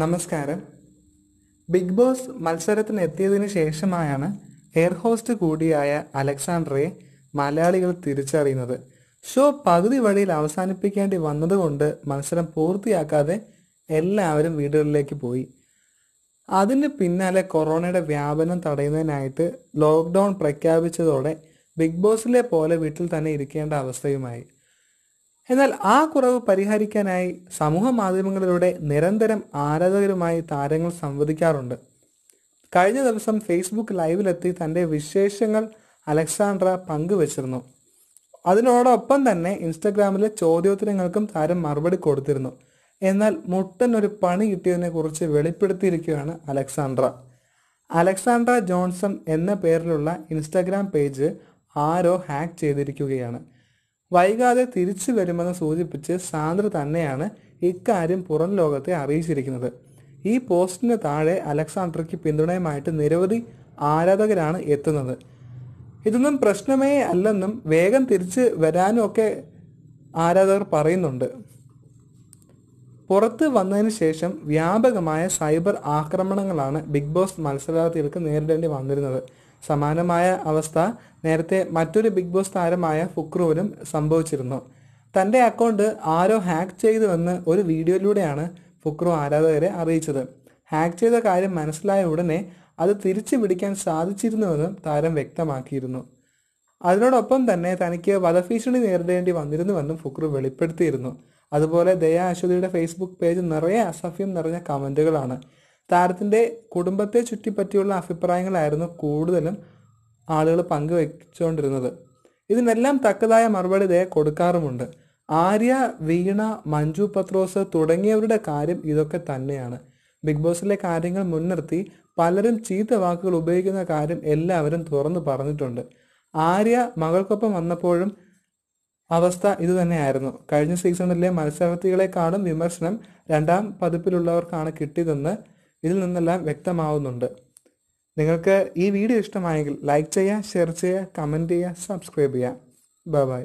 നമസ്കാരം big boss മത്സരത്തിന് എത്തിയതിനു ശേഷമായാണ് എയർ ഹോസ്റ്റ് കൂടിയായ അലക്സാണ്ടറെ മലയാളികൾ തിരിച്ചറിയുന്നത് ഷോ പകുതി വഴിയിൽ അവസാനിപ്പിക്കേണ്ടി വന്നതുകൊണ്ട് മത്സരം പൂർത്തിയാക്കാതെ എല്ലാവരും വീടുകളിലേക്ക് പോയി അതിന് പിന്നാലെ കൊറോണയുടെ വ്യാപനം തടയുന്നതിനായിട്ട് ലോക്ക്ഡൗൺ പ്രഖ്യാപിച്ചതോടെ ബിഗ് ബോസിലെ പോലെ വീട്ടിൽ തന്നെ ഇരിക്കേണ്ട അവസ്ഥയുമായി എന്നാൽ ആ കുറവ് പരിഹരിക്കാനായി സമൂഹ മാധ്യമങ്ങളിലൂടെ നിരന്തരം ആരാധകരുമായി താരങ്ങൾ സംവദിക്കാറുണ്ട് കഴിഞ്ഞ ദിവസം ഫേസ്ബുക്ക് ലൈവിലെത്തി തൻ്റെ വിശേഷങ്ങൾ അലക്സാണ്ട്ര പങ്കുവച്ചിരുന്നു അതിനോടൊപ്പം തന്നെ ഇൻസ്റ്റഗ്രാമിലെ ചോദ്യോത്തരങ്ങൾക്കും താരം മറുപടി കൊടുത്തിരുന്നു എന്നാൽ മുട്ടൻ ഒരു പണി കിട്ടിയതിനെ കുറിച്ച് വെളിപ്പെടുത്തിയിരിക്കുകയാണ് അലക്സാണ്ട്ര അലക്സാണ്ട്ര ജോൺസൺ എന്ന പേരിലുള്ള ഇൻസ്റ്റഗ്രാം പേജ് ആരോ ഹാക്ക് ചെയ്തിരിക്കുകയാണ് വൈകാതെ തിരിച്ചു വരുമെന്ന് സൂചിപ്പിച്ച് സാന്ദ്ര തന്നെയാണ് ഇക്കാര്യം പുറം ലോകത്തെ അറിയിച്ചിരിക്കുന്നത് ഈ പോസ്റ്റിന് താഴെ അലക്സാണ്ടർക്ക് പിന്തുണയുമായിട്ട് നിരവധി ആരാധകരാണ് എത്തുന്നത് ഇതൊന്നും പ്രശ്നമേ അല്ലെന്നും വേഗം തിരിച്ച് വരാനും ഒക്കെ ആരാധകർ പറയുന്നുണ്ട് പുറത്ത് വന്നതിന് ശേഷം വ്യാപകമായ സൈബർ ആക്രമണങ്ങളാണ് ബിഗ് ബോസ് മത്സരാർത്ഥികൾക്ക് നേരിടേണ്ടി വന്നിരുന്നത് സമാനമായ അവസ്ഥ നേരത്തെ മറ്റൊരു ബിഗ് ബോസ് താരമായ ഫുക്രൂവിനും സംഭവിച്ചിരുന്നു തൻ്റെ അക്കൗണ്ട് ആരോ ഹാക്ക് ചെയ്തുവെന്ന് ഒരു വീഡിയോയിലൂടെയാണ് ഫുക്രു ആരാധകരെ അറിയിച്ചത് ഹാക്ക് ചെയ്ത കാര്യം മനസ്സിലായ ഉടനെ അത് തിരിച്ചു പിടിക്കാൻ സാധിച്ചിരുന്നുവെന്നും താരം വ്യക്തമാക്കിയിരുന്നു അതിനോടൊപ്പം തന്നെ തനിക്ക് വധഭീഷണി നേരിടേണ്ടി വന്നിരുന്നുവെന്നും ഫുക്രു വെളിപ്പെടുത്തിയിരുന്നു അതുപോലെ ദയാ അശ്വതിയുടെ ഫേസ്ബുക്ക് പേജ് നിറയെ അസഭ്യം നിറഞ്ഞ കമൻറ്റുകളാണ് താരത്തിൻ്റെ കുടുംബത്തെ ചുറ്റിപ്പറ്റിയുള്ള അഭിപ്രായങ്ങളായിരുന്നു കൂടുതലും ആളുകൾ പങ്കുവെച്ചുകൊണ്ടിരുന്നത് ഇതിനെല്ലാം തക്കതായ മറുപടി ദയ കൊടുക്കാറുമുണ്ട് ആര്യ വീണ മഞ്ജു പത്രോസ് തുടങ്ങിയവരുടെ കാര്യം ഇതൊക്കെ തന്നെയാണ് ബിഗ് ബോസിലെ കാര്യങ്ങൾ മുൻനിർത്തി പലരും ചീത്ത വാക്കുകൾ ഉപയോഗിക്കുന്ന കാര്യം എല്ലാവരും തുറന്നു പറഞ്ഞിട്ടുണ്ട് ആര്യ മകൾക്കൊപ്പം വന്നപ്പോഴും അവസ്ഥ ഇതുതന്നെയായിരുന്നു കഴിഞ്ഞ സീസണിലെ മത്സരാർത്ഥികളെക്കാളും വിമർശനം രണ്ടാം പതിപ്പിലുള്ളവർക്കാണ് കിട്ടിയതെന്ന് ഇതിൽ നിന്നെല്ലാം വ്യക്തമാവുന്നുണ്ട് നിങ്ങൾക്ക് ഈ വീഡിയോ ഇഷ്ടമായെങ്കിൽ ലൈക്ക് ചെയ്യുക ഷെയർ ചെയ്യുക കമൻറ്റ് ചെയ്യുക സബ്സ്ക്രൈബ് ചെയ്യുക ബൈ